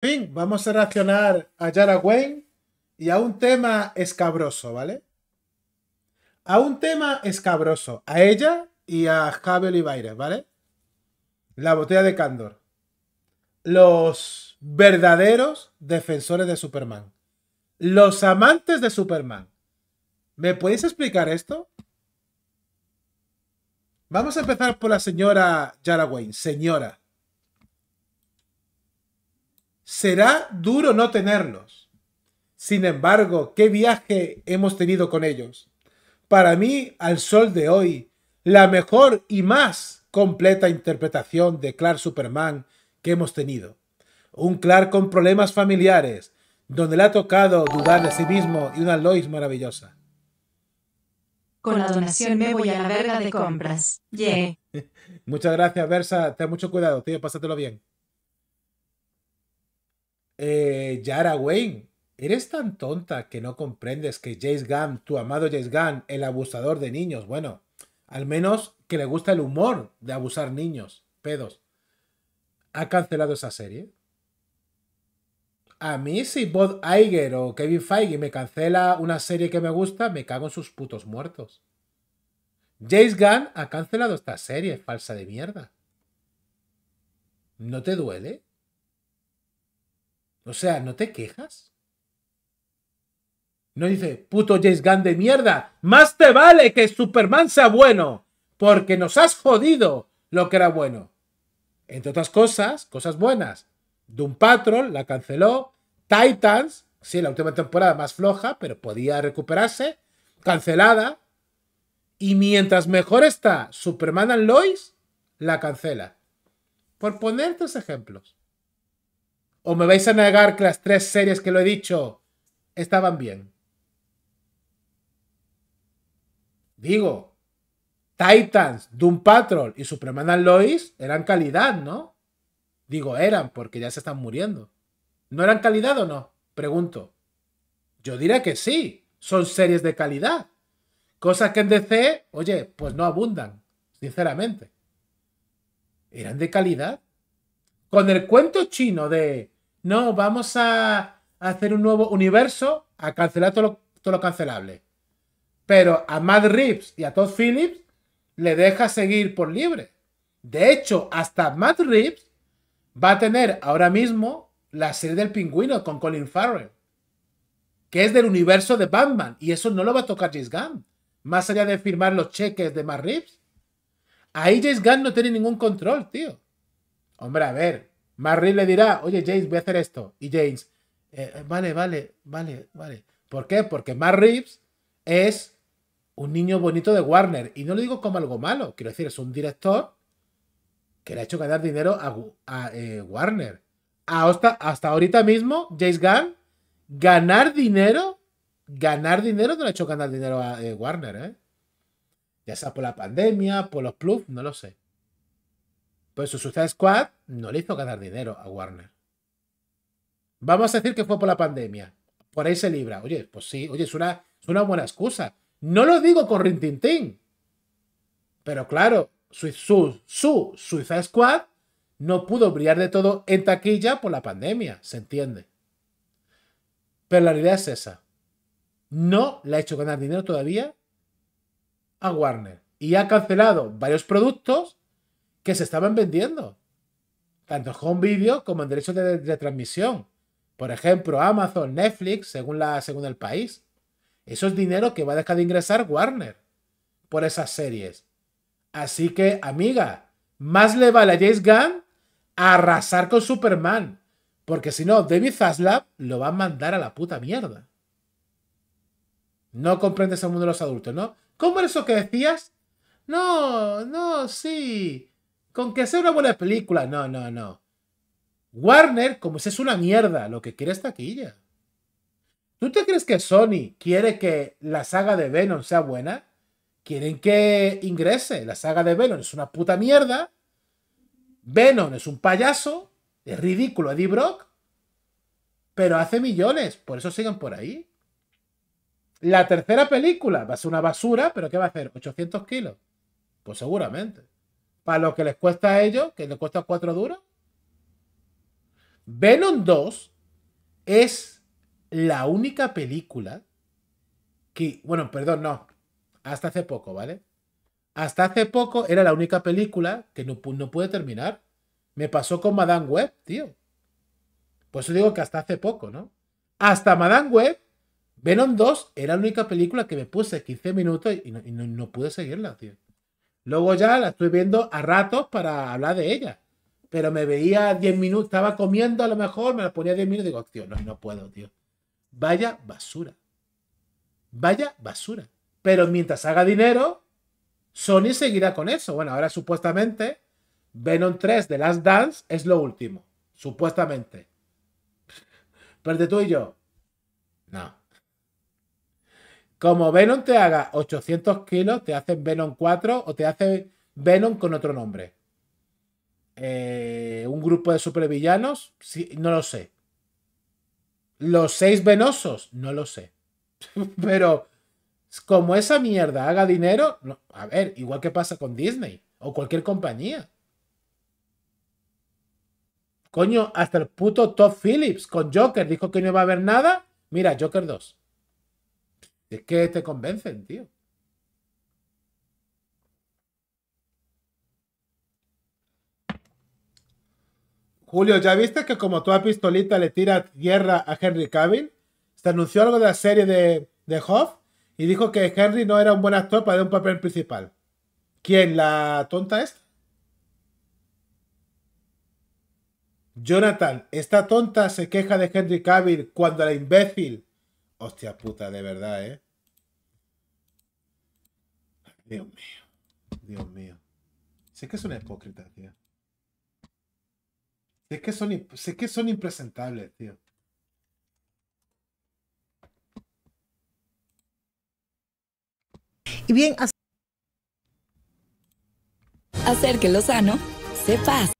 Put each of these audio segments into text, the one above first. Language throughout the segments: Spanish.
fin, vamos a reaccionar a Yara Wayne y a un tema escabroso, ¿vale? A un tema escabroso, a ella y a Javi Olivares, ¿vale? La botella de Candor. Los verdaderos defensores de Superman. Los amantes de Superman. ¿Me podéis explicar esto? Vamos a empezar por la señora Yara Wayne. Señora. Será duro no tenerlos. Sin embargo, qué viaje hemos tenido con ellos. Para mí, al sol de hoy, la mejor y más completa interpretación de Clark Superman que hemos tenido. Un Clark con problemas familiares, donde le ha tocado dudar de sí mismo y una Lois maravillosa. Con la donación me voy a la verga de compras. Muchas gracias, Versa. Ten mucho cuidado, tío. Pásatelo bien. Eh, Yara Wayne, eres tan tonta que no comprendes que Jace Gunn, tu amado Jace Gunn, el abusador de niños, bueno, al menos que le gusta el humor de abusar niños, pedos, ha cancelado esa serie. A mí si Bob Iger o Kevin Feige me cancela una serie que me gusta, me cago en sus putos muertos. Jace Gunn ha cancelado esta serie, falsa de mierda. ¿No te duele? O sea, ¿no te quejas? No dice, puto James Gunn de mierda, más te vale que Superman sea bueno, porque nos has jodido lo que era bueno. Entre otras cosas, cosas buenas. Doom Patrol la canceló, Titans, sí, la última temporada más floja, pero podía recuperarse, cancelada. Y mientras mejor está Superman and Lois, la cancela. Por poner tres ejemplos. ¿O me vais a negar que las tres series que lo he dicho estaban bien? Digo, Titans, Doom Patrol y Superman and Lois eran calidad, ¿no? Digo, eran, porque ya se están muriendo. ¿No eran calidad o no? Pregunto. Yo diría que sí, son series de calidad. Cosas que en DC, oye, pues no abundan, sinceramente. Eran de calidad. Con el cuento chino de no, vamos a hacer un nuevo universo, a cancelar todo lo, cancelable. Pero a Matt Reeves y a Todd Phillips le deja seguir por libre. De hecho, hasta Matt Reeves va a tener ahora mismo la serie del pingüino con Colin Farrell, que es del universo de Batman, y eso no lo va a tocar James Gunn, más allá de firmar los cheques de Matt Reeves. Ahí James Gunn no tiene ningún control, tío. Hombre, a ver, Reeves le dirá, oye James, voy a hacer esto. Y James, eh, eh, vale, vale, vale, vale. ¿Por qué? Porque Mar Reeves es un niño bonito de Warner. Y no lo digo como algo malo. Quiero decir, es un director que le ha hecho ganar dinero a, a eh, Warner. Hasta, hasta ahorita mismo, James Gunn, ganar dinero, ganar dinero no le ha hecho ganar dinero a Warner. ¿eh? Ya sea por la pandemia, por los plus, no lo sé. Pues su Suicide Squad no le hizo ganar dinero a Warner. Vamos a decir que fue por la pandemia. Por ahí se libra. Oye, pues sí, oye, es una, es una buena excusa. No lo digo con Rintintín. Pero claro, su, su, su Suicide Squad no pudo brillar de todo en taquilla por la pandemia, se entiende. Pero la realidad es esa. No le ha hecho ganar dinero todavía a Warner. Y ha cancelado varios productos que se estaban vendiendo, tanto en home video como en derechos de, transmisión, Por ejemplo, Amazon, Netflix, según, la, según el país. Eso es dinero que va a dejar de ingresar Warner por esas series. Así que, amiga, más le vale a James Gunn a arrasar con Superman. Porque si no, David Zaslav lo va a mandar a la puta mierda. No comprendes el mundo de los adultos, ¿no? ¿Cómo era eso que decías? No, no, sí. Con que sea una buena película. No, no, no. Warner, como si es una mierda, lo que quiere es taquilla. ¿Tú te crees que Sony quiere que la saga de Venom sea buena? Quieren que ingrese. La saga de Venom es una puta mierda. Venom es un payaso. Es ridículo Eddie Brock. Pero hace millones. Por eso siguen por ahí. La tercera película va a ser una basura, pero ¿qué va a hacer? ¿800 kilos? Pues seguramente lo que les cuesta a ellos, que les cuesta cuatro duros. Venom 2 es la única película que, bueno, perdón, no, hasta hace poco, ¿vale? Hasta hace poco era la única película que no, pude terminar. Me pasó con Madame Web, tío. Por eso digo que hasta hace poco, ¿no? Hasta Madame Web, Venom 2 era la única película que me puse 15 minutos y no, no pude seguirla, tío. Luego ya la estoy viendo a ratos para hablar de ella. Pero me veía 10 minutos, estaba comiendo a lo mejor, me la ponía 10 minutos y digo, tío, no, no puedo, tío. Vaya basura. Vaya basura. Pero mientras haga dinero, Sony seguirá con eso. Bueno, ahora supuestamente Venom 3 de Last Dance es lo último. Supuestamente. Pero de tú y yo, como Venom te haga 800 kilos, te hacen Venom 4 o te hace Venom con otro nombre. Eh, un grupo de supervillanos, no lo sé. Los seis venosos, no lo sé. Pero como esa mierda haga dinero, a ver, igual que pasa con Disney o cualquier compañía. Coño, hasta el puto Todd Phillips con Joker dijo que no iba a haber nada. Mira, Joker 2. Es que te convencen, tío. Julio, ¿ya viste que como toda pistolita le tira guerra a Henry Cavill? Se anunció algo de la serie de, de Hoff y dijo que Henry no era un buen actor para un papel principal. ¿Quién? ¿La tonta esta? Jonathan, esta tonta se queja de Henry Cavill cuando la imbécil Hostia puta, de verdad, ¿eh? Dios mío. Dios mío. Sé que son hipócritas, tío. Sé que son, que son impresentables, tío. Y bien, hacer que sano se sepas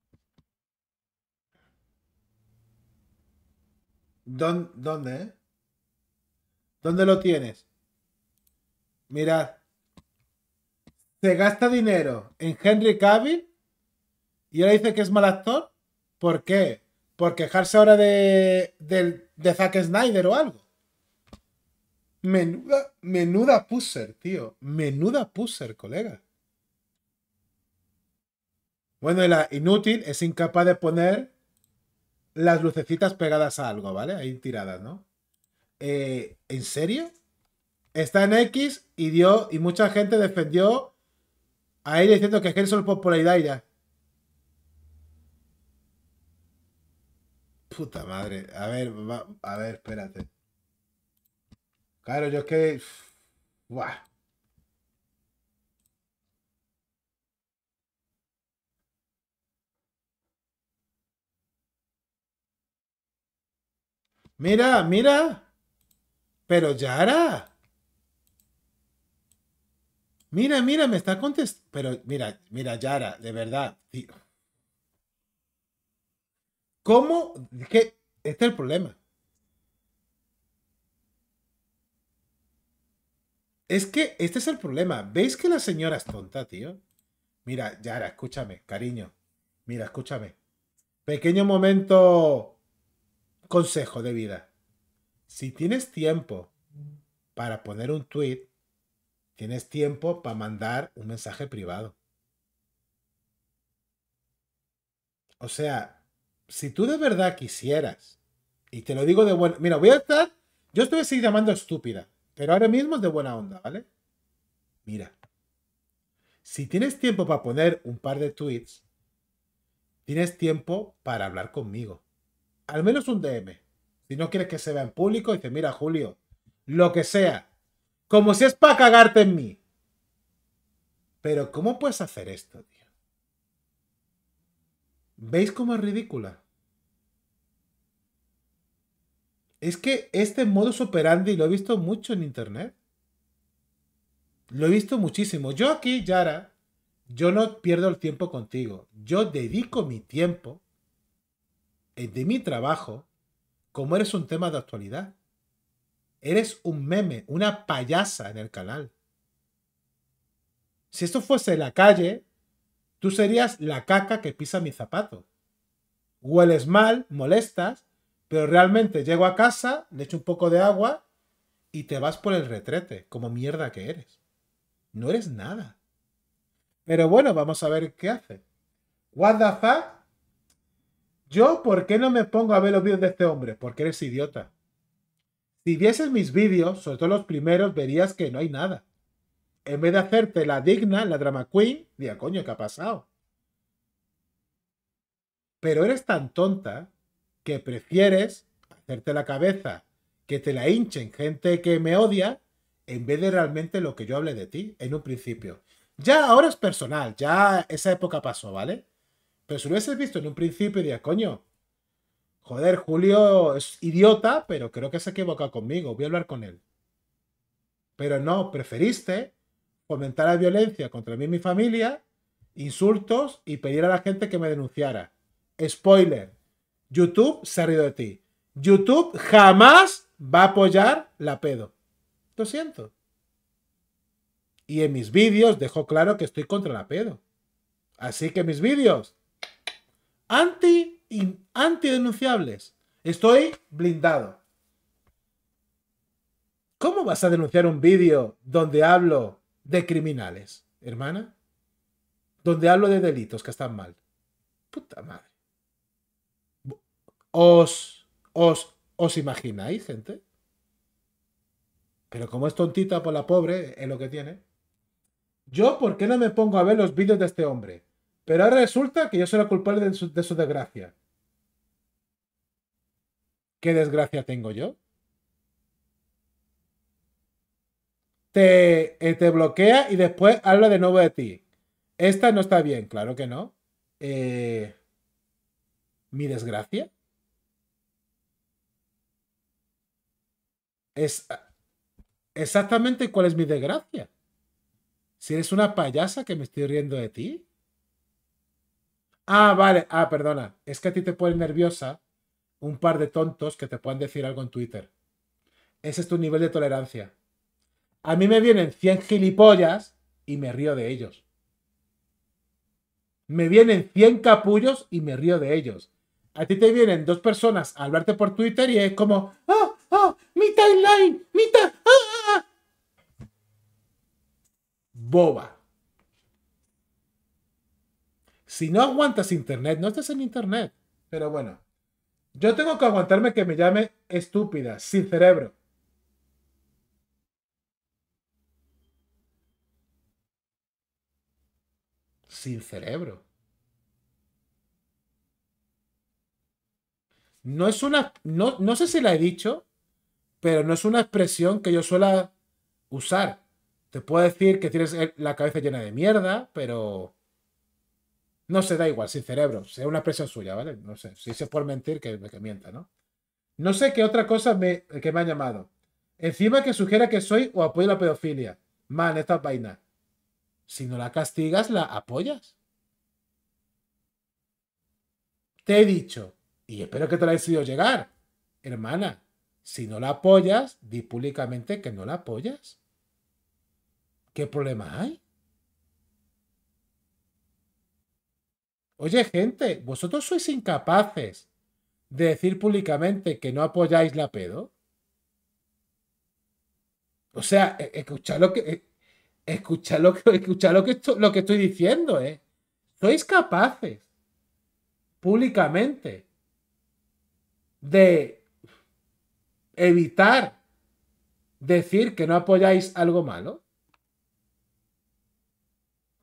¿Dónde? ¿Dónde lo tienes? Mirad. Se gasta dinero en Henry Cavill y ahora dice que es mal actor. ¿Por qué? ¿Por quejarse ahora de, de, Zack Snyder o algo? Menuda, menuda puser, tío. Menuda puser, colega. Bueno, y la inútil es incapaz de poner las lucecitas pegadas a algo, ¿vale? Ahí tiradas, ¿no? Eh, ¿en serio? Está en X y dio, y mucha gente defendió a él diciendo que es que solo popularidad ya. Puta madre. A ver, a ver, espérate. Claro, yo es que. Buah. Mira, mira. Pero Yara. Mira, mira, me está contestando. Pero mira, mira, Yara, de verdad. Tío. ¿Cómo? ¿Qué? Este es el problema. Es que este es el problema. ¿Veis que la señora es tonta, tío? Mira, Yara, escúchame, cariño. Mira, escúchame. Pequeño momento consejo de vida. Si tienes tiempo para poner un tweet, tienes tiempo para mandar un mensaje privado. O sea, si tú de verdad quisieras, y te lo digo de buena, mira, voy a estar, yo estoy así llamando estúpida, pero ahora mismo es de buena onda, ¿vale? Mira, si tienes tiempo para poner un par de tweets, tienes tiempo para hablar conmigo. Al menos un DM. Si no quieres que se vea en público, dice, mira, Julio, lo que sea. Como si es para cagarte en mí. Pero ¿cómo puedes hacer esto, tío? ¿Veis cómo es ridícula? Es que este modus operandi lo he visto mucho en internet. Lo he visto muchísimo. Yo aquí, Yara, yo no pierdo el tiempo contigo. Yo dedico mi tiempo eh, de mi trabajo como eres un tema de actualidad. Eres un meme, una payasa en el canal. Si esto fuese la calle, tú serías la caca que pisa mi zapato. Hueles mal, molestas, pero realmente llego a casa, le echo un poco de agua y te vas por el retrete, como mierda que eres. No eres nada. Pero bueno, vamos a ver qué hace. What the fuck? Yo, ¿por qué no me pongo a ver los vídeos de este hombre? Porque eres idiota. Si vieses mis vídeos, sobre todo los primeros, verías que no hay nada. En vez de hacerte la digna, la drama queen, diría, coño, ¿qué ha pasado? Pero eres tan tonta que prefieres hacerte la cabeza, que te la hinchen gente que me odia, en vez de realmente lo que yo hablé de ti en un principio. Ya ahora es personal, ya esa época pasó, ¿vale? Pero si lo hubieses visto en un principio, dirías, coño, joder, Julio es idiota, pero creo que se ha equivocado conmigo, voy a hablar con él. Pero no, preferiste fomentar la violencia contra mí y mi familia, insultos y pedir a la gente que me denunciara. Spoiler, YouTube se ha rido de ti. YouTube jamás va a apoyar la pedo. Lo siento. Y en mis vídeos dejo claro que estoy contra la pedo. Así que mis vídeos anti, denunciables antidenunciables. Estoy blindado. ¿Cómo vas a denunciar un vídeo donde hablo de criminales, hermana? Donde hablo de delitos que están mal. Puta madre. ¿Os, os, os imagináis, gente? Pero como es tontita por la pobre, es lo que tiene. ¿Yo por qué no me pongo a ver los vídeos de este hombre? Pero resulta que yo soy la culpable de su, desgracia. ¿Qué desgracia tengo yo? Te, eh, te, bloquea y después habla de nuevo de ti. Esta no está bien, claro que no. Eh, ¿Mi desgracia? Es exactamente cuál es mi desgracia. Si eres una payasa que me estoy riendo de ti. Ah, vale. Ah, perdona. Es que a ti te pone nerviosa un par de tontos que te puedan decir algo en Twitter. Ese es tu nivel de tolerancia. A mí me vienen 100 gilipollas y me río de ellos. Me vienen 100 capullos y me río de ellos. A ti te vienen dos personas a hablarte por Twitter y es como, ¡ah, ah, mi timeline! ¡Mi ta ah, ah, ah. Boba si no aguantas internet, no estás en internet. Pero bueno, yo tengo que aguantarme que me llame estúpida, sin cerebro. Sin cerebro. No es una. No, sé si la he dicho, pero no es una expresión que yo suela usar. Te puedo decir que tienes la cabeza llena de mierda, pero no se da igual, sin cerebro. sea una expresión suya, ¿vale? No sé. Si se puede mentir, que, que mienta, ¿no? No sé qué otra cosa me, que me ha llamado. Encima que sugiera que soy o apoyo la pedofilia. Man, esta vaina. Si no la castigas, la apoyas. Te he dicho, y espero que te lo hayas sido llegar, hermana, si no la apoyas, di públicamente que no la apoyas. ¿Qué problema hay? Oye, gente, ¿vosotros sois incapaces de decir públicamente que no apoyáis la pedo? O sea, e, escuchad lo que. E, escuchad lo que, escuchad lo que, esto, lo que estoy diciendo, ¿eh? Sois capaces públicamente de evitar decir que no apoyáis algo malo.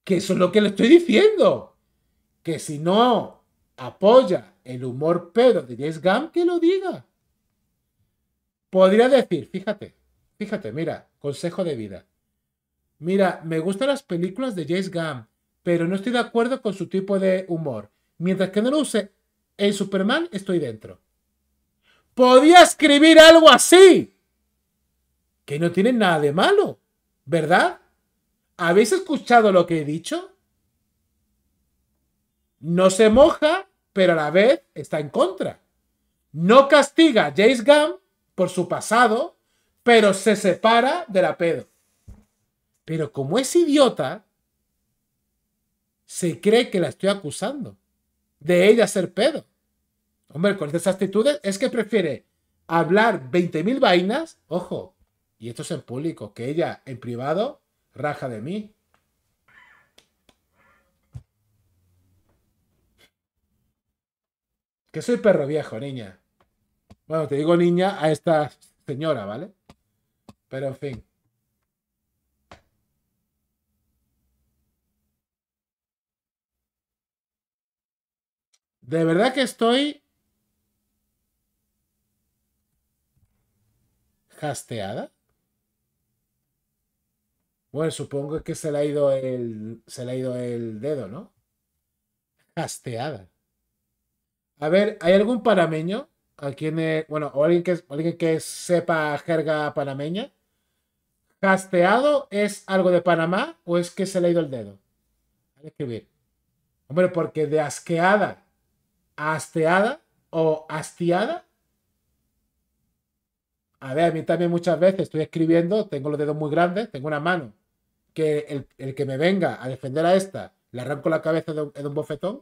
Que eso es lo que le estoy diciendo que si no apoya el humor pedo de James Gunn, que lo diga. Podría decir, fíjate, fíjate, mira, consejo de vida. Mira, me gustan las películas de James Gunn, pero no estoy de acuerdo con su tipo de humor. Mientras que no lo use en Superman, estoy dentro. Podía escribir algo así, que no tiene nada de malo, ¿verdad? ¿Habéis escuchado lo que he dicho? No se moja, pero a la vez está en contra. No castiga a James Gunn por su pasado, pero se separa de la pedo. Pero como es idiota, se cree que la estoy acusando de ella ser pedo. Hombre, con esas actitudes es que prefiere hablar 20.000 vainas, ojo, y esto es en público, que ella en privado raja de mí. Que soy perro viejo, niña. Bueno, te digo niña a esta señora, ¿vale? Pero en fin. De verdad que estoy hasteada. Bueno, supongo que se le ha ido el, se le ha ido el dedo, ¿no? Hasteada. A ver, ¿hay algún panameño? ¿A bueno, o alguien que, alguien que sepa jerga panameña? ¿Casteado es algo de Panamá o es que se le ha ido el dedo? Hay escribir. Hombre, porque de asqueada a asteada o hastiada. A ver, a mí también muchas veces estoy escribiendo, tengo los dedos muy grandes, tengo una mano. Que el, que me venga a defender a esta, le arranco la cabeza de un bofetón.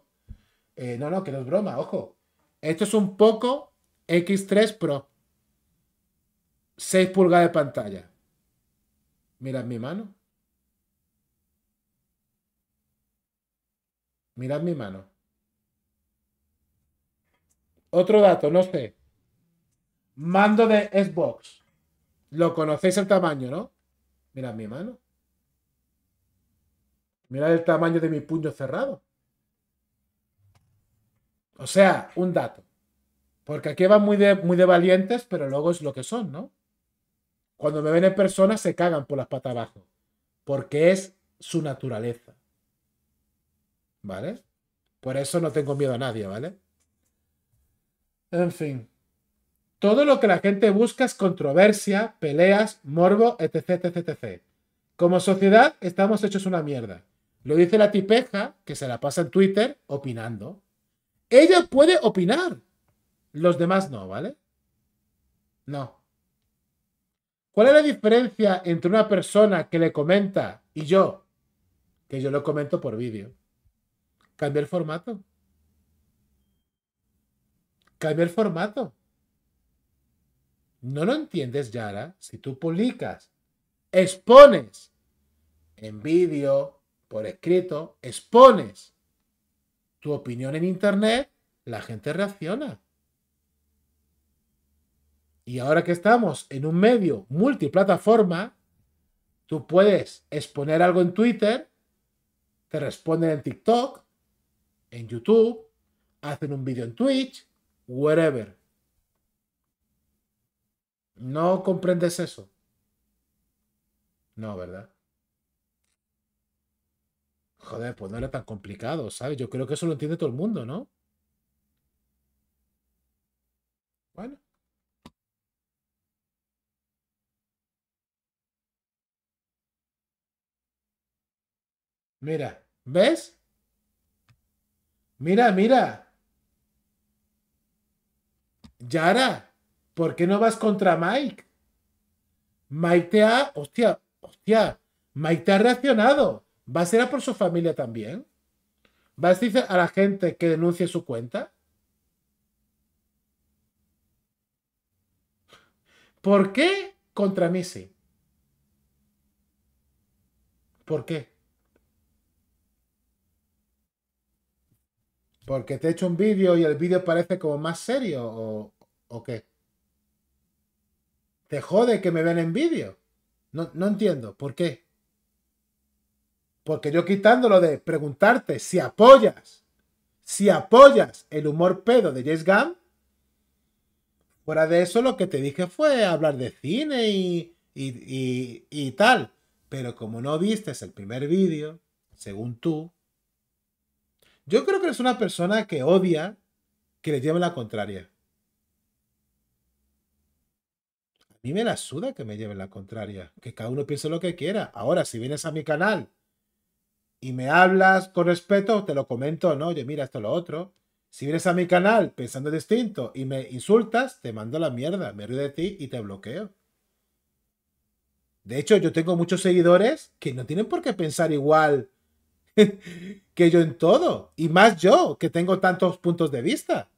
Eh, no, no, que no es broma, ojo. Esto es un poco X3 Pro. 6 pulgadas de pantalla. Mirad mi mano. Mirad mi mano. Otro dato, no sé. Mando de Xbox. Lo conocéis el tamaño, ¿no? Mirad mi mano. Mirad el tamaño de mi puño cerrado. O sea, un dato. Porque aquí van muy de, muy de valientes, pero luego es lo que son, ¿no? Cuando me ven en persona se cagan por las patas abajo. Porque es su naturaleza. ¿Vale? Por eso no tengo miedo a nadie, ¿vale? En fin. Todo lo que la gente busca es controversia, peleas, morbo, etc, etc, etc. Como sociedad estamos hechos una mierda. Lo dice la tipeja que se la pasa en Twitter opinando. Ella puede opinar. Los demás no, ¿vale? No. ¿Cuál es la diferencia entre una persona que le comenta y yo? Que yo lo comento por vídeo. Cambia el formato. Cambia el formato. No lo entiendes, Yara. Si tú publicas, expones en vídeo, por escrito, expones tu opinión en Internet, la gente reacciona. Y ahora que estamos en un medio multiplataforma, tú puedes exponer algo en Twitter, te responden en TikTok, en YouTube, hacen un vídeo en Twitch, wherever. No comprendes eso. No, ¿verdad? Joder, pues no era tan complicado, ¿sabes? Yo creo que eso lo entiende todo el mundo, ¿no? Bueno. Mira, ¿ves? Mira, mira. Yara, ¿por qué no vas contra Mike? Mike te ha. Hostia, hostia. Mike te ha reaccionado. ¿Vas a ir a por su familia también? ¿Vas a decir a la gente que denuncie su cuenta? ¿Por qué contra mí sí? ¿Por qué? Porque te he hecho un vídeo y el vídeo parece como más serio o, qué. ¿Te jode que me ven en vídeo? no entiendo. ¿Por qué? Porque yo quitándolo de preguntarte si apoyas, si apoyas el humor pedo de James Gunn, fuera de eso lo que te dije fue hablar de cine y, y, tal. Pero como no viste el primer vídeo, según tú, yo creo que eres una persona que odia que le lleven la contraria. A mí me la suda que me lleven la contraria, que cada uno piense lo que quiera. Ahora, si vienes a mi canal y me hablas con respeto, te lo comento, ¿no? Oye, mira, esto lo otro. Si vienes a mi canal pensando distinto y me insultas, te mando la mierda, me río de ti y te bloqueo. De hecho, yo tengo muchos seguidores que no tienen por qué pensar igual que yo en todo. Y más yo, que tengo tantos puntos de vista.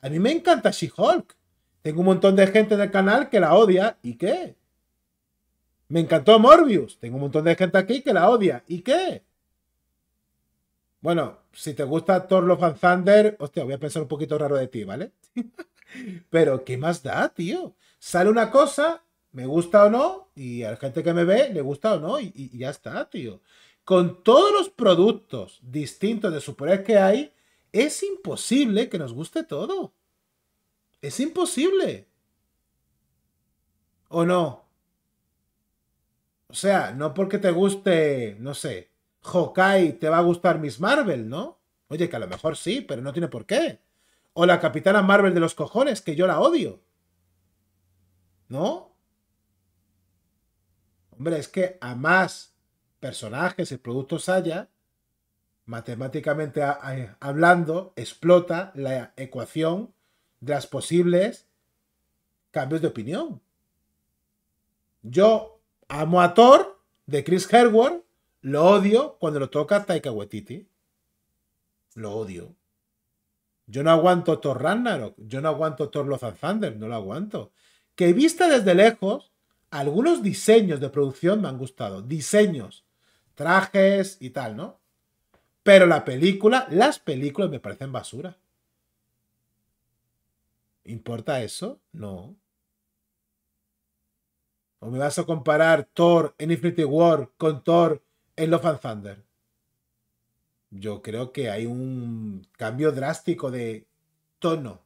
A mí me encanta She-Hulk. Tengo un montón de gente en el canal que la odia. ¿Y qué? Me encantó Morbius. Tengo un montón de gente aquí que la odia. ¿Y qué? Bueno, si te gusta Thor Love and hostia, voy a pensar un poquito raro de ti, ¿vale? Pero, ¿qué más da, tío? Sale una cosa, me gusta o no, y a la gente que me ve, le gusta o no, y, ya está, tío. Con todos los productos distintos de superhéroes que hay, es imposible que nos guste todo. Es imposible. ¿O no? O sea, no porque te guste, no sé, Hawkeye te va a gustar Miss Marvel, ¿no? Oye, que a lo mejor sí, pero no tiene por qué. O la Capitana Marvel de los cojones, que yo la odio. ¿No? Hombre, es que a más personajes y productos haya, matemáticamente hablando, explota la ecuación de las posibles cambios de opinión. Yo amo a Thor de Chris Herworth lo odio cuando lo toca Taika Waititi. Lo odio. Yo no aguanto Thor Ragnarok. Yo no aguanto Thor los Thunder. No lo aguanto. Que vista desde lejos, algunos diseños de producción me han gustado. Diseños, trajes y tal, ¿no? Pero la película, las películas me parecen basura. ¿Importa eso? No. ¿O me vas a comparar Thor en Infinity War con Thor en Love and Thunder. Yo creo que hay un cambio drástico de tono.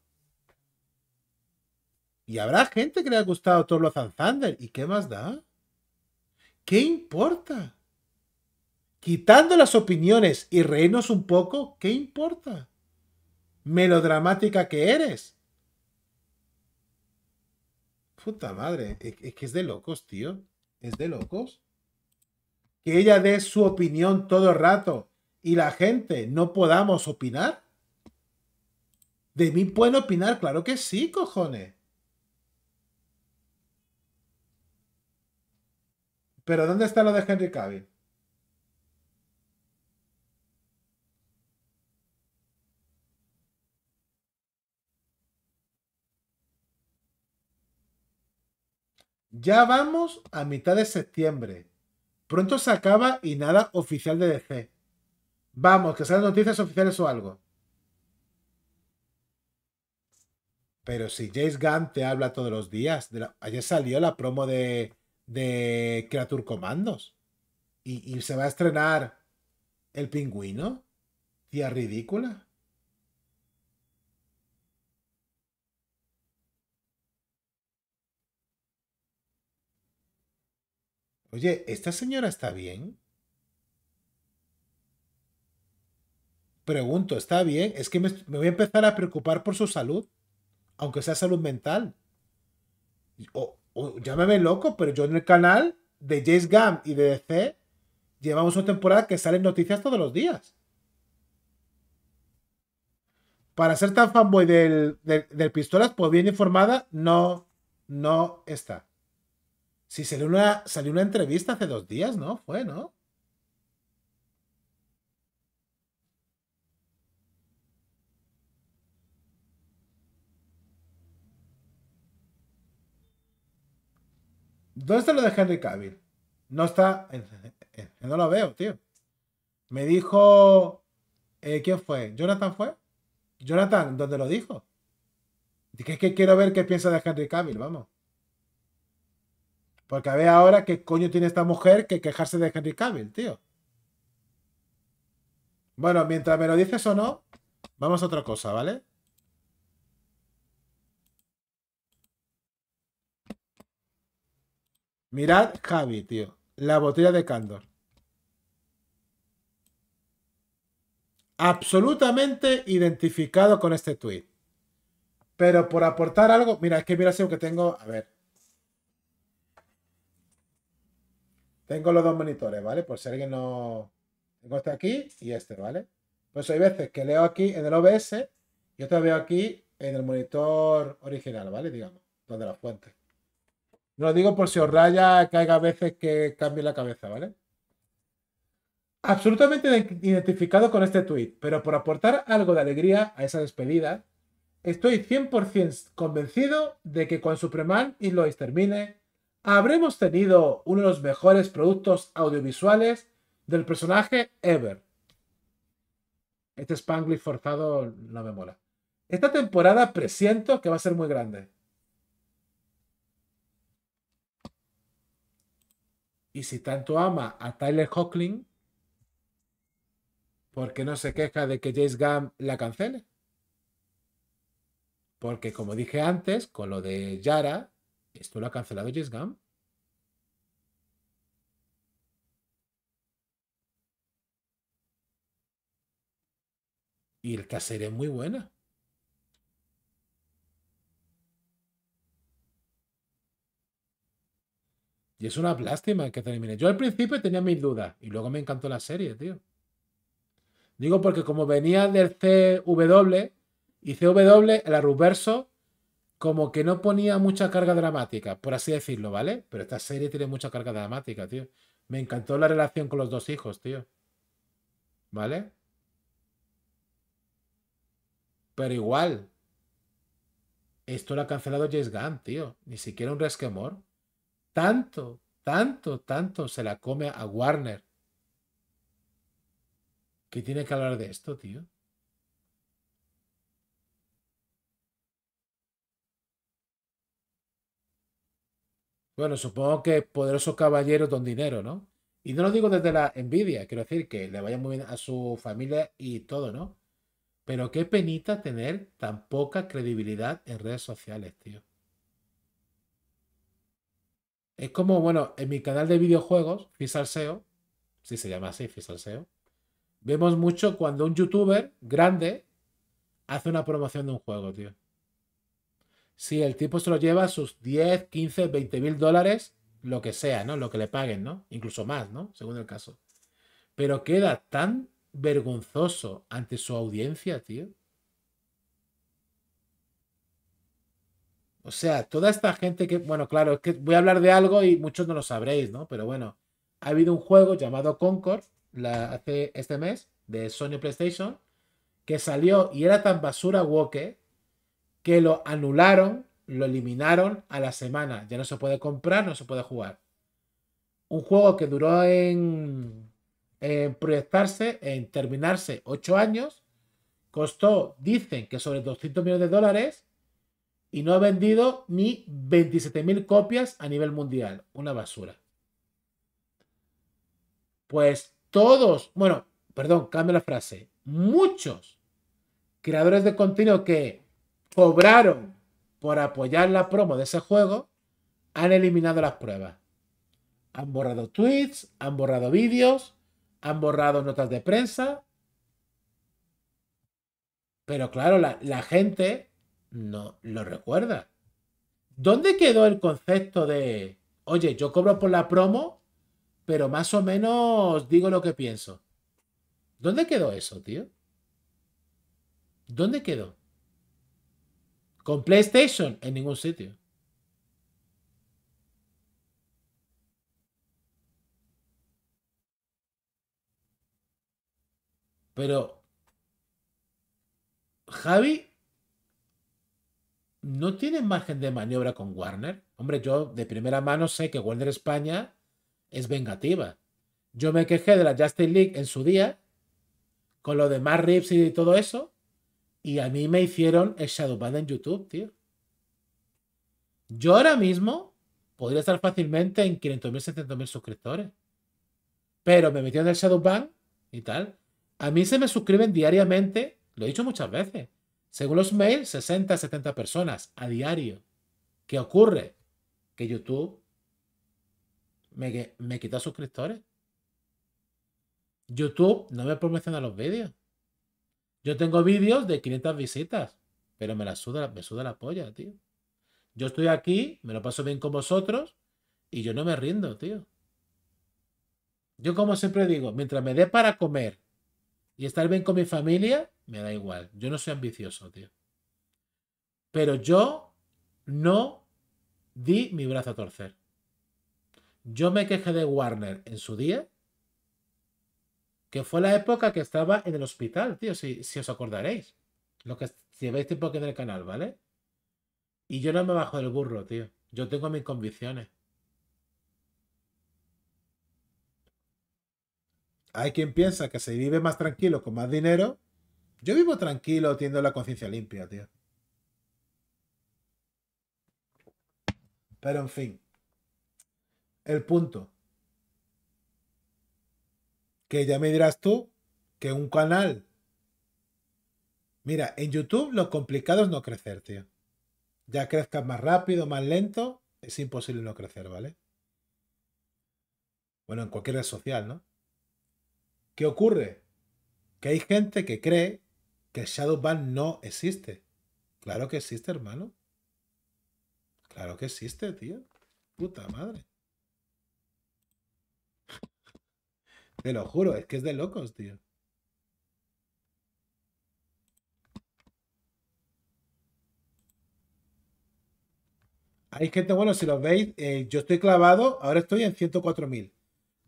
Y habrá gente que le ha gustado todo Love and Thunder. ¿Y qué más da? ¿Qué importa? Quitando las opiniones y reírnos un poco, ¿qué importa? Melodramática que eres. Puta madre, es que es de locos, tío. Es de locos que ella dé su opinión todo el rato y la gente no podamos opinar? ¿De mí pueden opinar? Claro que sí, cojones. Pero ¿dónde está lo de Henry Cavill? Ya vamos a mitad de septiembre. Pronto se acaba y nada oficial de DC. Vamos, que sean noticias oficiales o algo. Pero si James Gunn te habla todos los días, ayer salió la promo de, de Creature Commandos y, y se va a estrenar el pingüino. Tía ridícula. Oye, ¿esta señora está bien? Pregunto, ¿está bien? Es que me, voy a empezar a preocupar por su salud, aunque sea salud mental. O, llámame loco, pero yo en el canal de Jace Gam y de DC llevamos una temporada que salen noticias todos los días. Para ser tan fanboy del, del Pistolas, pues bien informada, no, no está. Sí, salió una, salió una entrevista hace dos días, ¿no? Fue, ¿no? ¿Dónde está lo de Henry Cavill? No está. No lo veo, tío. Me dijo. Eh, ¿Quién fue? ¿Jonathan fue? ¿Jonathan? ¿Dónde lo dijo? Dije es que quiero ver qué piensa de Henry Cavill, vamos. Porque a ver ahora qué coño tiene esta mujer que quejarse de Henry Cavill, tío. Bueno, mientras me lo dices o no, vamos a otra cosa, ¿vale? Mirad Javi, tío. La botella de Candor. Absolutamente identificado con este tweet. Pero por aportar algo, mira, es que mira, si que tengo, a ver, Tengo los dos monitores, ¿vale? Por si alguien no... Tengo este aquí y este, ¿vale? Pues hay veces que leo aquí en el OBS y otra veo aquí en el monitor original, ¿vale? Digamos, donde la fuente. No lo digo por si os raya, que haya veces que cambie la cabeza, ¿vale? Absolutamente identificado con este tweet, pero por aportar algo de alegría a esa despedida, estoy 100% convencido de que con Superman y Lois termine, habremos tenido uno de los mejores productos audiovisuales del personaje ever. Este Spanglish forzado no me mola. Esta temporada presiento que va a ser muy grande. Y si tanto ama a Tyler Hoechlin, ¿por qué no se queja de que James Gunn la cancele? Porque como dije antes, con lo de Yara, ¿Esto lo ha cancelado James Gunn? Y el caser es muy buena. Y es una plástima que termine. Yo al principio tenía mis dudas y luego me encantó la serie, tío. Digo porque como venía del CW y CW, el Arruverso como que no ponía mucha carga dramática, por así decirlo, ¿vale? Pero esta serie tiene mucha carga dramática, tío. Me encantó la relación con los dos hijos, tío. ¿Vale? Pero igual, esto lo ha cancelado James Gunn, tío. Ni siquiera un resquemor. Tanto, tanto, tanto se la come a Warner. ¿Qué tiene que hablar de esto, tío? Bueno, supongo que poderoso caballeros don dinero, ¿no? Y no lo digo desde la envidia, quiero decir que le vaya muy bien a su familia y todo, ¿no? Pero qué penita tener tan poca credibilidad en redes sociales, tío. Es como, bueno, en mi canal de videojuegos, Fisalseo, si se llama así, Fisalseo, vemos mucho cuando un youtuber grande hace una promoción de un juego, tío. Sí, el tipo se lo lleva sus 10, 15, 20 mil dólares, lo que sea, ¿no? Lo que le paguen, ¿no? Incluso más, ¿no? Según el caso. Pero queda tan vergonzoso ante su audiencia, tío. O sea, toda esta gente que, bueno, claro, es que voy a hablar de algo y muchos no lo sabréis, ¿no? Pero bueno, ha habido un juego llamado Concord hace este mes de Sony PlayStation que salió y era tan basura woke que lo anularon, lo eliminaron a la semana. Ya no se puede comprar, no se puede jugar. Un juego que duró en, proyectarse, en terminarse ocho años, costó, dicen que sobre 200 millones de dólares y no ha vendido ni 27.000 copias a nivel mundial. Una basura. Pues todos, bueno, perdón, cambio la frase. Muchos creadores de contenido que cobraron por apoyar la promo de ese juego, han eliminado las pruebas. Han borrado tweets, han borrado vídeos, han borrado notas de prensa. Pero claro, la, gente no lo recuerda. ¿Dónde quedó el concepto de, oye, yo cobro por la promo, pero más o menos digo lo que pienso? ¿Dónde quedó eso, tío? ¿Dónde quedó? Con PlayStation en ningún sitio. Pero Javi no tiene margen de maniobra con Warner. Hombre, yo de primera mano sé que Warner España es vengativa. Yo me quejé de la Justin League en su día, con lo de Matt Reeves y todo eso, y a mí me hicieron el Shadowban en YouTube, tío. Yo ahora mismo podría estar fácilmente en 500.000, 700.000 suscriptores. Pero me metieron el Shadowban y tal. A mí se me suscriben diariamente, lo he dicho muchas veces. Según los mails, 60, 70 personas a diario. ¿Qué ocurre? Que YouTube me, me quita suscriptores. YouTube no me promociona los vídeos. Yo tengo vídeos de 500 visitas, pero me la suda, me suda la polla, tío. Yo estoy aquí, me lo paso bien con vosotros y yo no me rindo, tío. Yo como siempre digo, mientras me dé para comer y estar bien con mi familia, me da igual. Yo no soy ambicioso, tío. Pero yo no di mi brazo a torcer. Yo me quejé de Warner en su día que fue la época que estaba en el hospital, tío, si, os acordaréis. Lo que llevéis tiempo aquí en el canal, ¿vale? Y yo no me bajo del burro, tío. Yo tengo mis convicciones. Hay quien piensa que se vive más tranquilo con más dinero. Yo vivo tranquilo teniendo la conciencia limpia, tío. Pero en fin. El punto que ya me dirás tú que un canal. Mira, en YouTube lo complicado es no crecer, tío. Ya crezcas más rápido, más lento, es imposible no crecer, ¿vale? Bueno, en cualquier red social, ¿no? ¿Qué ocurre? Que hay gente que cree que Shadowban no existe. Claro que existe, hermano. Claro que existe, tío. Puta madre. Te lo juro, es que es de locos, tío. Hay gente, bueno, si los veis, eh, yo estoy clavado, ahora estoy en 104.000.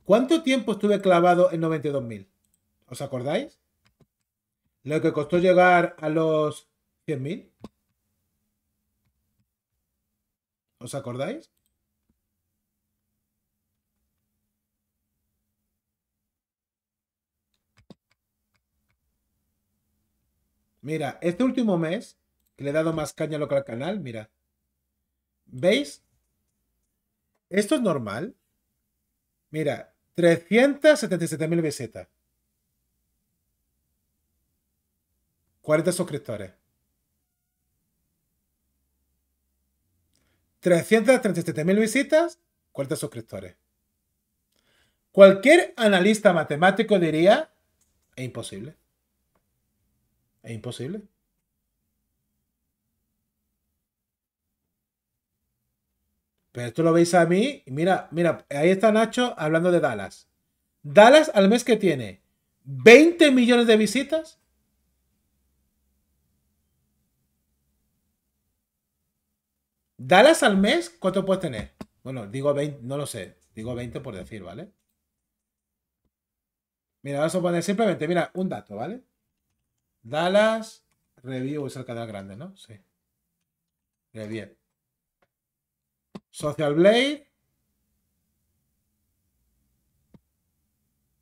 ¿Cuánto tiempo estuve clavado en 92.000? ¿Os acordáis? Lo que costó llegar a los 100.000. ¿Os acordáis? Mira, este último mes, que le he dado más caña que al canal, mira. ¿Veis? Esto es normal. Mira, 377.000 visitas. 40 suscriptores. 337.000 visitas, 40 suscriptores. Cualquier analista matemático diría, es imposible. Es imposible. Pero esto lo veis a mí. Mira, mira, ahí está Nacho hablando de Dallas. Dallas al mes que tiene 20 millones de visitas. Dallas al mes, ¿cuánto puedes tener? Bueno, digo 20, no lo sé. Digo 20 por decir, ¿vale? Mira, vamos a poner simplemente, mira, un dato, ¿vale? Dallas, Review es el canal grande, ¿no? Sí. Review. bien. Social Blade.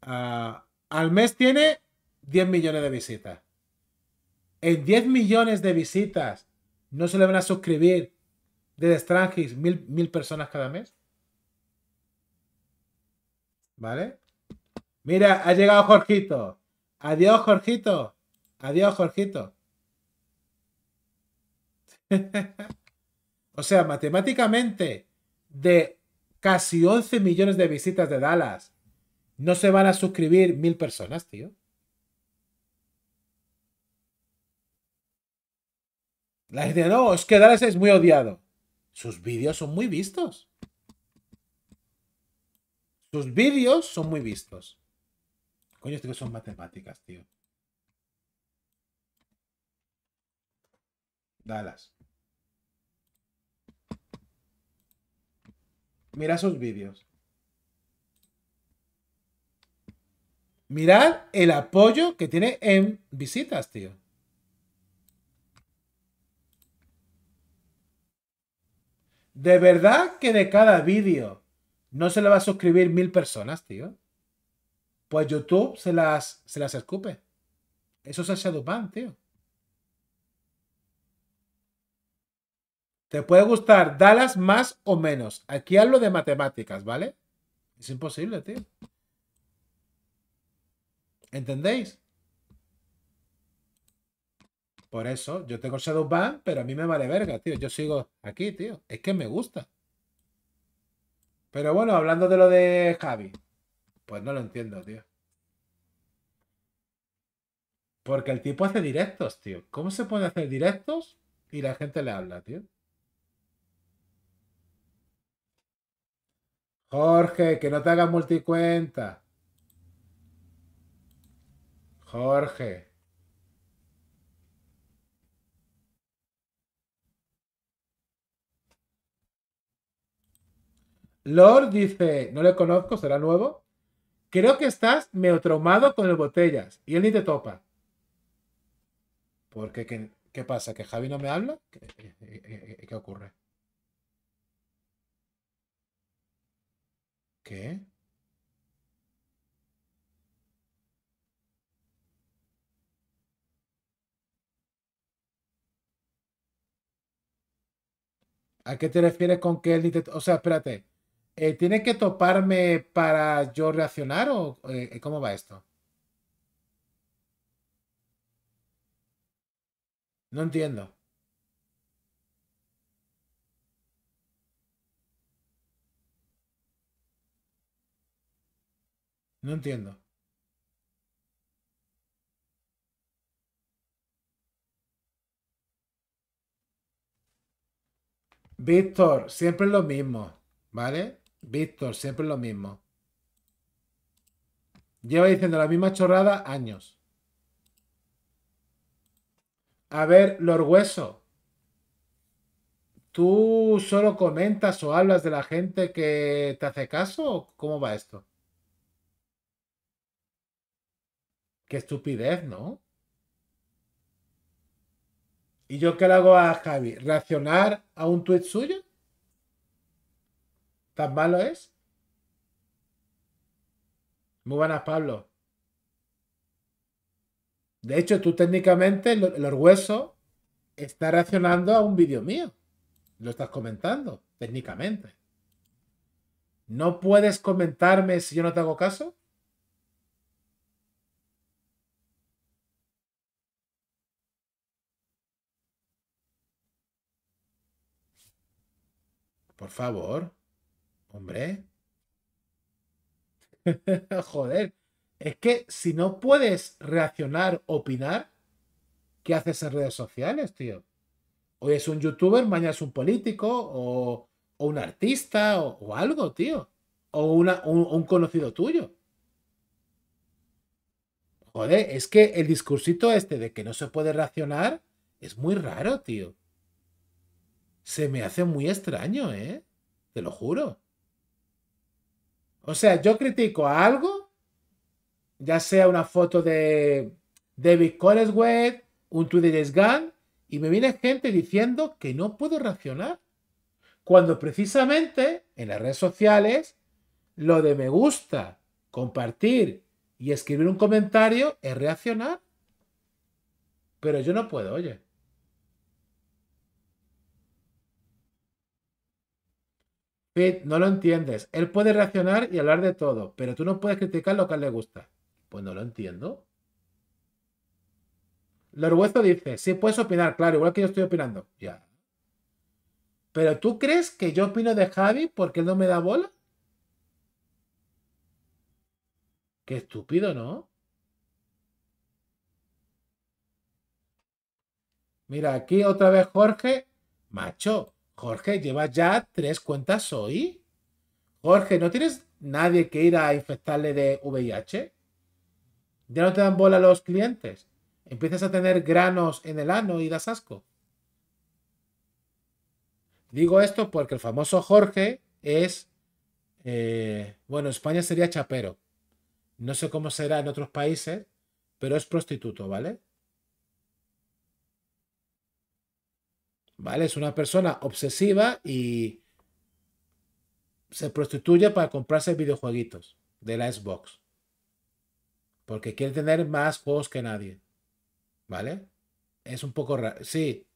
Ah, al mes tiene 10 millones de visitas. En 10 millones de visitas no se le van a suscribir de Strangis mil, mil personas cada mes. ¿Vale? Mira, ha llegado Jorgito. Adiós, Jorgito. Adiós, Jorgito. o sea, matemáticamente, de casi 11 millones de visitas de Dallas, no se van a suscribir mil personas, tío. La idea no, es que Dallas es muy odiado. Sus vídeos son muy vistos. Sus vídeos son muy vistos. Coño, esto que son matemáticas, tío. Mira sus vídeos. Mirad el apoyo que tiene en visitas, tío. De verdad que de cada vídeo no se le va a suscribir mil personas, tío. Pues YouTube se las, se las escupe. Eso es el Shadowban, tío. Te puede gustar Dallas más o menos. Aquí hablo de matemáticas, ¿vale? Es imposible, tío. ¿Entendéis? Por eso, yo tengo Shadow pero a mí me vale verga, tío. Yo sigo aquí, tío. Es que me gusta. Pero bueno, hablando de lo de Javi, pues no lo entiendo, tío. Porque el tipo hace directos, tío. ¿Cómo se puede hacer directos y la gente le habla, tío? Jorge, que no te hagas multicuenta. Jorge. Lord dice, no le conozco, será nuevo. Creo que estás meotraumado con el botellas y él ni te topa. ¿Por qué? ¿Qué, pasa? ¿Que Javi no me habla? qué ocurre? ¿A qué te refieres con que él O sea, espérate. Eh, ¿Tienes que toparme para yo reaccionar o eh, cómo va esto? No entiendo. No entiendo. Víctor, siempre lo mismo, ¿vale? Víctor, siempre lo mismo. Lleva diciendo la misma chorrada años. A ver, Lord Hueso. ¿Tú solo comentas o hablas de la gente que te hace caso? ¿Cómo va esto? Qué estupidez, ¿no? ¿Y yo qué le hago a Javi? ¿Reaccionar a un tuit suyo? ¿Tan malo es? Muy buenas, Pablo. De hecho, tú técnicamente, el está reaccionando a un vídeo mío. Lo estás comentando, técnicamente. ¿No puedes comentarme si yo no te hago caso? Por favor. Hombre. Joder. Es que si no puedes reaccionar, opinar, ¿qué haces en redes sociales, tío? Hoy es un youtuber, mañana es un político o, un artista o, algo, tío. O una, un, un conocido tuyo. Joder, es que el discursito este de que no se puede reaccionar es muy raro, tío se me hace muy extraño, ¿eh? Te lo juro. O sea, yo critico a algo, ya sea una foto de David Coreswell, un Twitter de y me viene gente diciendo que no puedo reaccionar. Cuando precisamente en las redes sociales, lo de me gusta, compartir y escribir un comentario es reaccionar. Pero yo no puedo, oye. Pete, no lo entiendes. Él puede reaccionar y hablar de todo, pero tú no puedes criticar lo que a él le gusta. Pues no lo entiendo. hueso dice, sí puedes opinar, claro, igual que yo estoy opinando. Ya. Pero tú crees que yo opino de Javi porque él no me da bola? Qué estúpido, ¿no? Mira, aquí otra vez Jorge, macho, Jorge, llevas ya tres cuentas hoy. Jorge, ¿no tienes nadie que ir a infectarle de VIH? ¿Ya no te dan bola los clientes? ¿Empiezas a tener granos en el ano y das asco? Digo esto porque el famoso Jorge es, eh, bueno, España sería chapero. No sé cómo será en otros países, pero es prostituto, ¿vale? ¿vale? Es una persona obsesiva y se prostituye para comprarse videojueguitos de la Xbox. Porque quiere tener más juegos que nadie. ¿Vale? Es un poco raro. Sí,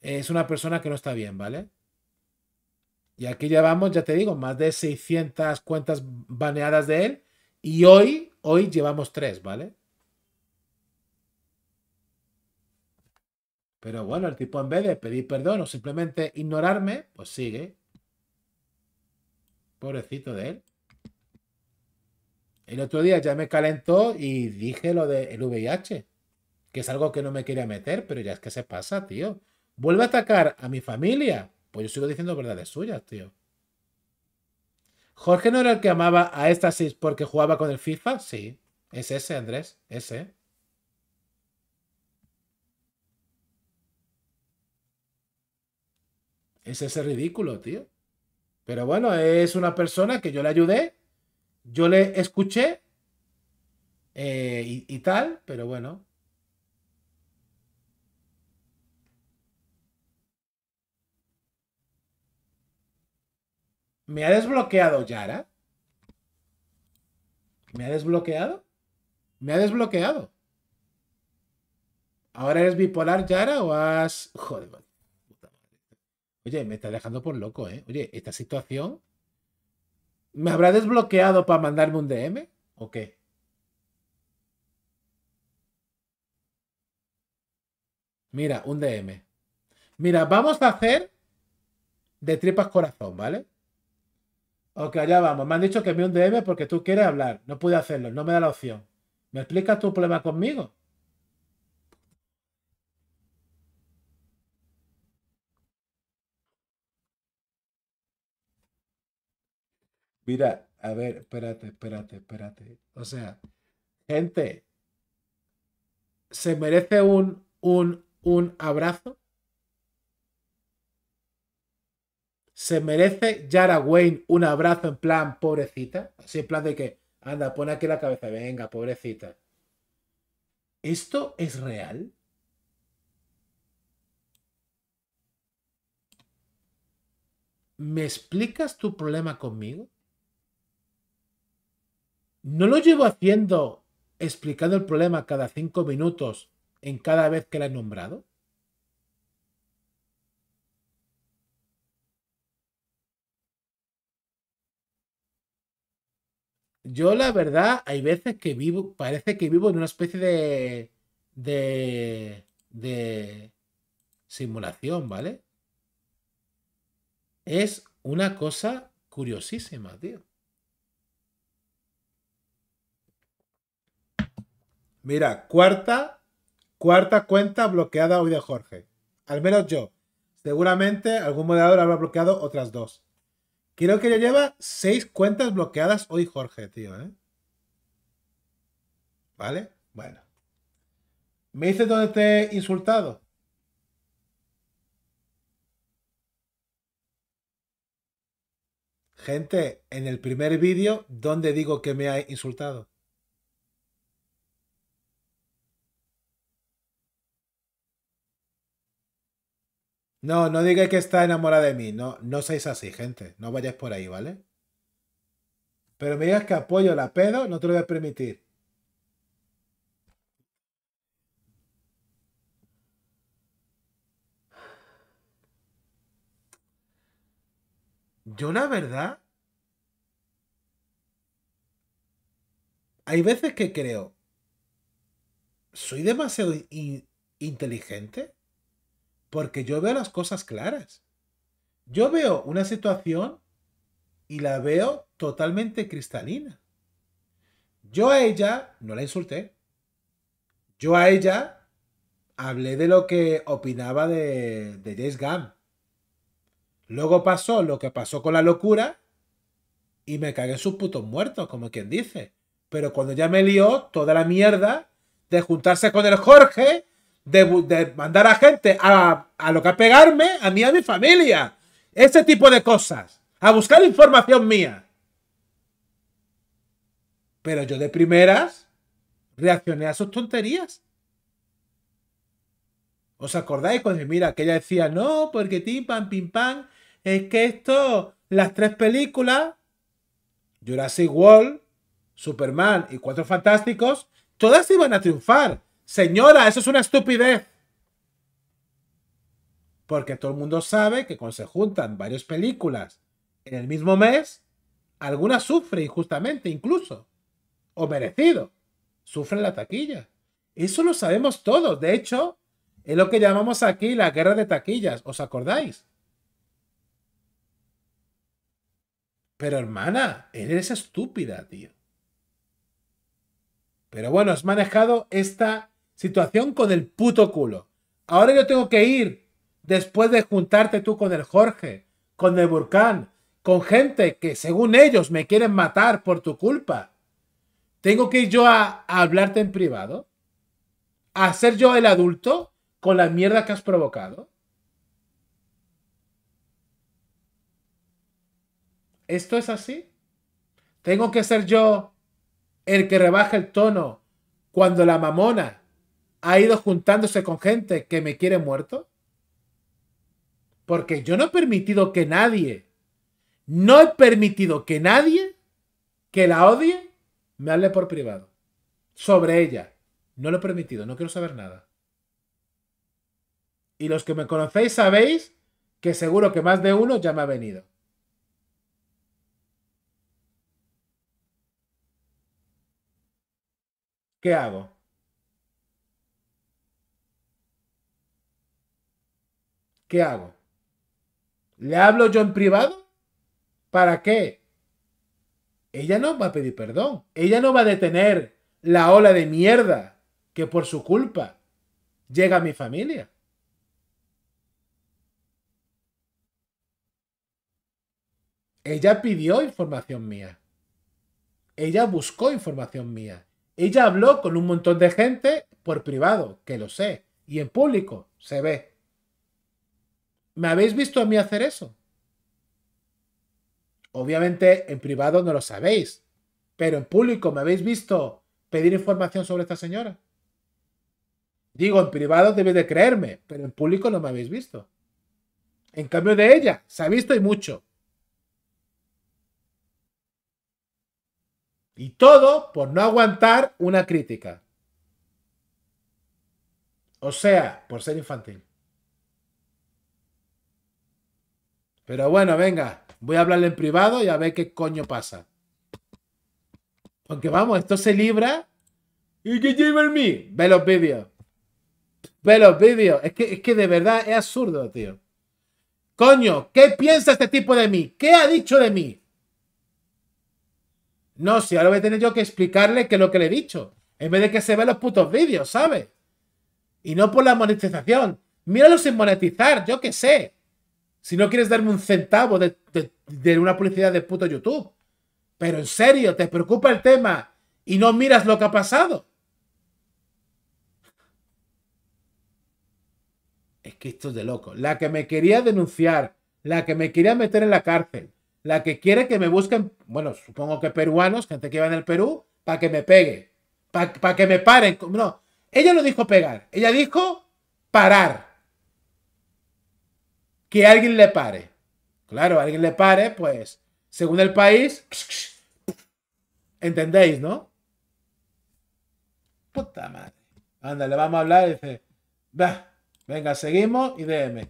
es una persona que no está bien, ¿vale? Y aquí llevamos, ya te digo, más de 600 cuentas baneadas de él. Y hoy, hoy llevamos tres, ¿vale? Pero bueno, el tipo en vez de pedir perdón o simplemente ignorarme, pues sigue. Pobrecito de él. El otro día ya me calentó y dije lo del VIH, que es algo que no me quería meter, pero ya es que se pasa, tío. Vuelve a atacar a mi familia. Pues yo sigo diciendo verdades suyas, tío. ¿Jorge no era el que amaba a estasis porque jugaba con el FIFA? Sí, es ese, Andrés, ese. Es ese ridículo, tío. Pero bueno, es una persona que yo le ayudé, yo le escuché eh, y, y tal, pero bueno, ¿Me ha desbloqueado Yara? ¿Me ha desbloqueado? ¿Me ha desbloqueado? ¿Ahora eres bipolar, Yara, o has... Joder, Oye, me está dejando por loco, ¿eh? Oye, esta situación. ¿Me habrá desbloqueado para mandarme un DM? ¿O qué? Mira, un DM. Mira, vamos a hacer de tripas corazón, ¿vale? Ok, allá vamos. Me han dicho que me un DM porque tú quieres hablar. No pude hacerlo, no me da la opción. ¿Me explicas tu problema conmigo? Mira, a ver, espérate, espérate, espérate. O sea, gente, ¿se merece un, un, un abrazo? ¿Se merece Yara Wayne un abrazo en plan pobrecita? Así en plan de que, anda, pone aquí la cabeza, venga, pobrecita. ¿Esto es real? ¿Me explicas tu problema conmigo? No lo llevo haciendo explicando el problema cada cinco minutos en cada vez que la he nombrado. Yo la verdad, hay veces que vivo, parece que vivo en una especie de, de, de simulación, ¿vale? Es una cosa curiosísima, tío. Mira, cuarta, cuarta cuenta bloqueada hoy de Jorge. Al menos yo. Seguramente algún moderador habrá bloqueado otras dos. Quiero que yo lleva seis cuentas bloqueadas hoy Jorge, tío, ¿eh? ¿Vale? Bueno. ¿Me dices dónde te he insultado? Gente, en el primer vídeo, ¿dónde digo que me ha insultado? No, no digas que está enamorada de mí. No, no seáis así, gente. No vayáis por ahí, ¿vale? Pero me digas que apoyo la pedo, no te lo voy a permitir. Yo la verdad... Hay veces que creo... ¿Soy demasiado inteligente? Porque yo veo las cosas claras. Yo veo una situación y la veo totalmente cristalina. Yo a ella no la insulté. Yo a ella hablé de lo que opinaba de, de Gunn. Luego pasó lo que pasó con la locura y me cagué sus putos muertos, como quien dice. Pero cuando ya me lió toda la mierda de juntarse con el Jorge de, mandar a gente a, lo que a pegarme, a mí, a mi familia. Ese tipo de cosas. A buscar información mía. Pero yo de primeras reaccioné a sus tonterías. ¿Os acordáis? Pues mira, que ella decía, no, porque tim, pam, pim, pam, es que esto, las tres películas, Jurassic World, Superman y Cuatro Fantásticos, todas iban a triunfar. Señora, eso es una estupidez. Porque todo el mundo sabe que cuando se juntan varias películas en el mismo mes, alguna sufre injustamente incluso, o merecido, Sufre la taquilla. Eso lo sabemos todos. De hecho, es lo que llamamos aquí la guerra de taquillas. ¿Os acordáis? Pero hermana, eres estúpida, tío. Pero bueno, has manejado esta situación con el puto culo. Ahora yo tengo que ir después de juntarte tú con el Jorge, con el Burcán, con gente que según ellos me quieren matar por tu culpa. Tengo que ir yo a, hablarte en privado, a ser yo el adulto con la mierda que has provocado. ¿Esto es así? ¿Tengo que ser yo el que rebaja el tono cuando la mamona ha ido juntándose con gente que me quiere muerto? Porque yo no he permitido que nadie, no he permitido que nadie que la odie me hable por privado. Sobre ella. No lo he permitido, no quiero saber nada. Y los que me conocéis sabéis que seguro que más de uno ya me ha venido. ¿Qué hago? ¿qué hago? ¿Le hablo yo en privado? ¿Para qué? Ella no va a pedir perdón. Ella no va a detener la ola de mierda que por su culpa llega a mi familia. Ella pidió información mía. Ella buscó información mía. Ella habló con un montón de gente por privado, que lo sé, y en público se ve. ¿Me habéis visto a mí hacer eso? Obviamente en privado no lo sabéis, pero en público me habéis visto pedir información sobre esta señora. Digo, en privado debéis de creerme, pero en público no me habéis visto. En cambio de ella, se ha visto y mucho. Y todo por no aguantar una crítica. O sea, por ser infantil. Pero bueno, venga, voy a hablarle en privado y a ver qué coño pasa. Porque vamos, esto se libra. ¿Y qué lleva en mí? Ve los vídeos. Ve los vídeos. Es que, es que de verdad es absurdo, tío. Coño, ¿qué piensa este tipo de mí? ¿Qué ha dicho de mí? No, si ahora voy a tener yo que explicarle que es lo que le he dicho. En vez de que se vea los putos vídeos, ¿sabes? Y no por la monetización. Míralo sin monetizar, yo qué sé. Si no quieres darme un centavo de, una publicidad de puto YouTube. Pero en serio, te preocupa el tema y no miras lo que ha pasado. Es que esto es de loco. La que me quería denunciar, la que me quería meter en la cárcel, la que quiere que me busquen, bueno, supongo que peruanos, gente que va en el Perú, para que me pegue, para que me paren. No, ella no dijo pegar, ella dijo parar que alguien le pare. Claro, alguien le pare, pues, según el país, ¿entendéis, no? Puta madre. Anda, le vamos a hablar y dice, venga, seguimos y DM.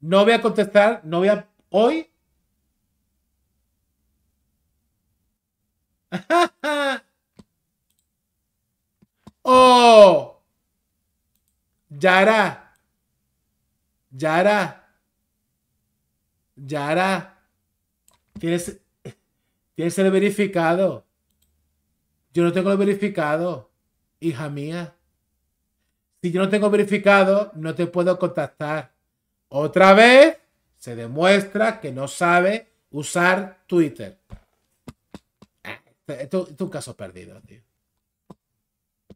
No voy a contestar, no voy a... Hoy... ¡Oh! Yara. Yara. Yara, tienes, tienes el verificado. Yo no tengo el verificado, hija mía. Si yo no tengo verificado, no te puedo contactar. Otra vez se demuestra que no sabe usar Twitter. Ah, esto, es un caso perdido, tío.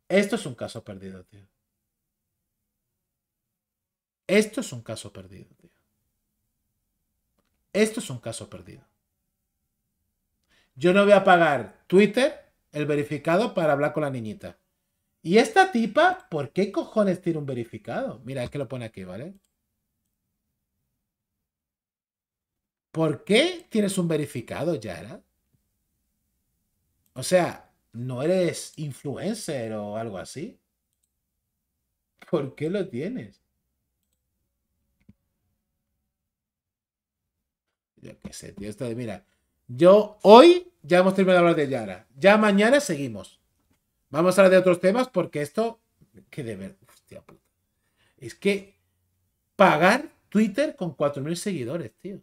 Esto es un caso perdido, tío. Esto es un caso perdido. Esto es un caso perdido. Yo no voy a pagar Twitter, el verificado, para hablar con la niñita. Y esta tipa, ¿por qué cojones tiene un verificado? Mira, es que lo pone aquí, ¿vale? ¿Por qué tienes un verificado, Yara? O sea, ¿no eres influencer o algo así? ¿Por qué lo tienes? Yo qué tío. Esto de, mira, yo hoy ya hemos terminado de hablar de Yara. Ya mañana seguimos. Vamos a hablar de otros temas porque esto. Que de ver. puta. Es que pagar Twitter con 4.000 seguidores, tío.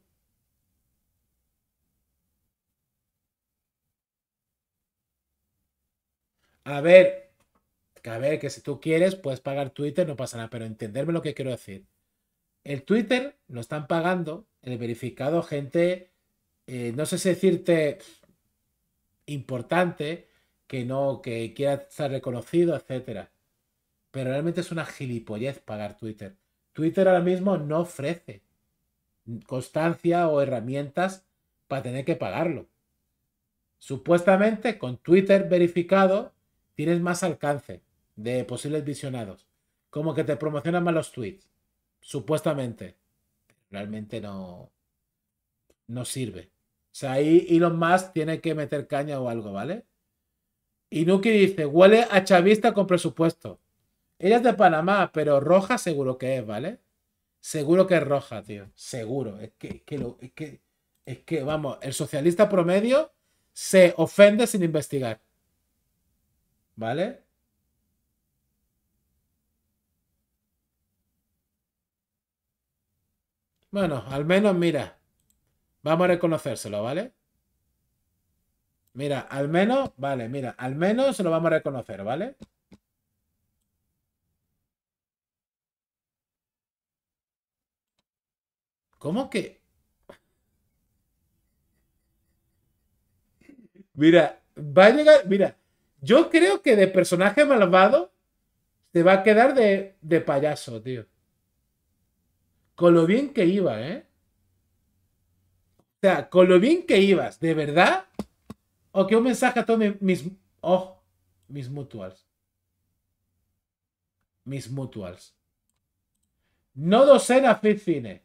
A ver, a ver, que si tú quieres, puedes pagar Twitter, no pasa nada, pero entenderme lo que quiero decir. El Twitter lo están pagando, el verificado, gente, eh, no sé si decirte importante, que no, que quiera ser reconocido, etcétera. Pero realmente es una gilipollez pagar Twitter. Twitter ahora mismo no ofrece constancia o herramientas para tener que pagarlo. Supuestamente con Twitter verificado tienes más alcance de posibles visionados. Como que te promocionan más los tweets. Supuestamente. Realmente no, no sirve. O sea, ahí Elon más tiene que meter caña o algo, ¿vale? Y Nuki dice, huele a chavista con presupuesto. Ella es de Panamá, pero roja seguro que es, ¿vale? Seguro que es roja, tío. Seguro. que, es que, es que vamos, el socialista promedio se ofende sin investigar. ¿Vale? Bueno, al menos mira. Vamos a reconocérselo, ¿vale? Mira, al menos, vale, mira, al menos se lo vamos a reconocer, ¿vale? ¿Cómo que? Mira, va a llegar, mira, yo creo que de personaje malvado te va a quedar de, de payaso, tío con lo bien que iba, ¿eh? O sea, con lo bien que ibas, ¿de verdad? O que un mensaje a todos mis, oh, mis mutuals. Mis mutuals. No docena Fine,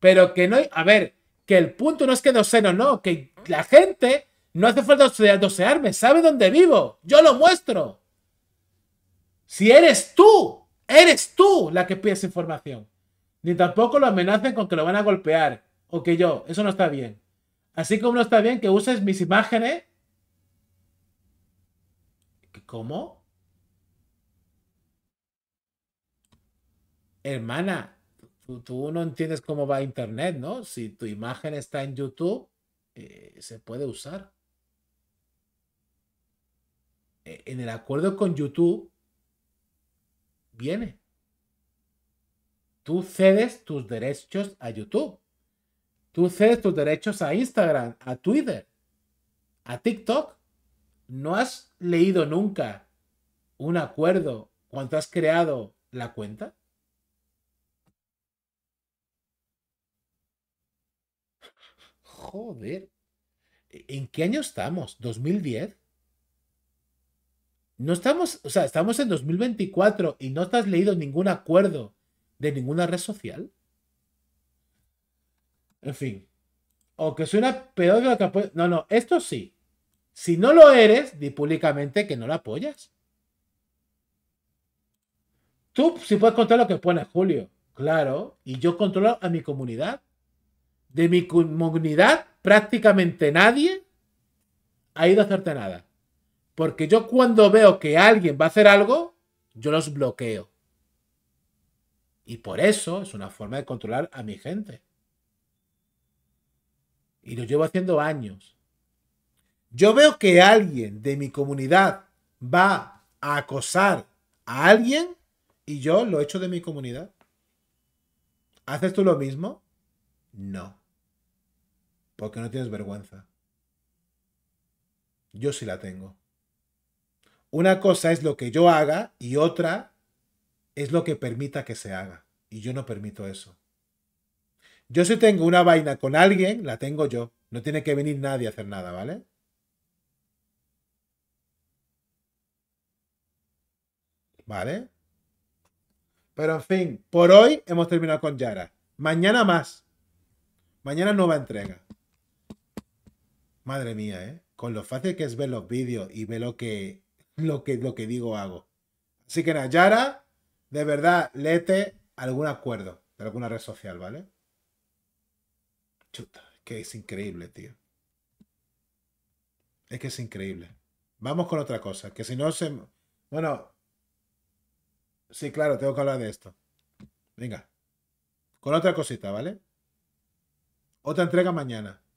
Pero que no hay, a ver, que el punto no es que doceno, no, que la gente no hace falta dosearme, sabe dónde vivo, yo lo muestro. Si eres tú, eres tú la que pides información ni tampoco lo amenacen con que lo van a golpear o que yo. Eso no está bien. Así como no está bien que uses mis imágenes. ¿Cómo? Hermana, tú, no entiendes cómo va Internet, ¿no? Si tu imagen está en YouTube, eh, se puede usar. Eh, en el acuerdo con YouTube, viene tú cedes tus derechos a YouTube. Tú cedes tus derechos a Instagram, a Twitter, a TikTok. No has leído nunca un acuerdo cuando has creado la cuenta. Joder. ¿En qué año estamos? ¿2010? No estamos, o sea, estamos en 2024 y no te has leído ningún acuerdo de ninguna red social. En fin. O que suena peor de lo que apoya No, no, esto sí. Si no lo eres, di públicamente que no lo apoyas. Tú sí puedes contar lo que pone Julio. Claro. Y yo controlo a mi comunidad. De mi comunidad, prácticamente nadie ha ido a hacerte nada. Porque yo cuando veo que alguien va a hacer algo, yo los bloqueo. Y por eso es una forma de controlar a mi gente. Y lo llevo haciendo años. Yo veo que alguien de mi comunidad va a acosar a alguien y yo lo echo de mi comunidad. ¿Haces tú lo mismo? No. Porque no tienes vergüenza. Yo sí la tengo. Una cosa es lo que yo haga y otra es lo que permita que se haga. Y yo no permito eso. Yo si tengo una vaina con alguien, la tengo yo. No tiene que venir nadie a hacer nada, ¿vale? ¿Vale? Pero en fin, por hoy hemos terminado con Yara. Mañana más. Mañana nueva entrega. Madre mía, ¿eh? Con lo fácil que es ver los vídeos y ver lo que, lo que, lo que digo hago. Así que nada, Yara, de verdad, lete algún acuerdo de alguna red social, ¿vale? Chuta, es que es increíble, tío. Es que es increíble. Vamos con otra cosa, que si no se... Bueno... Sí, claro, tengo que hablar de esto. Venga. Con otra cosita, ¿vale? Otra entrega mañana.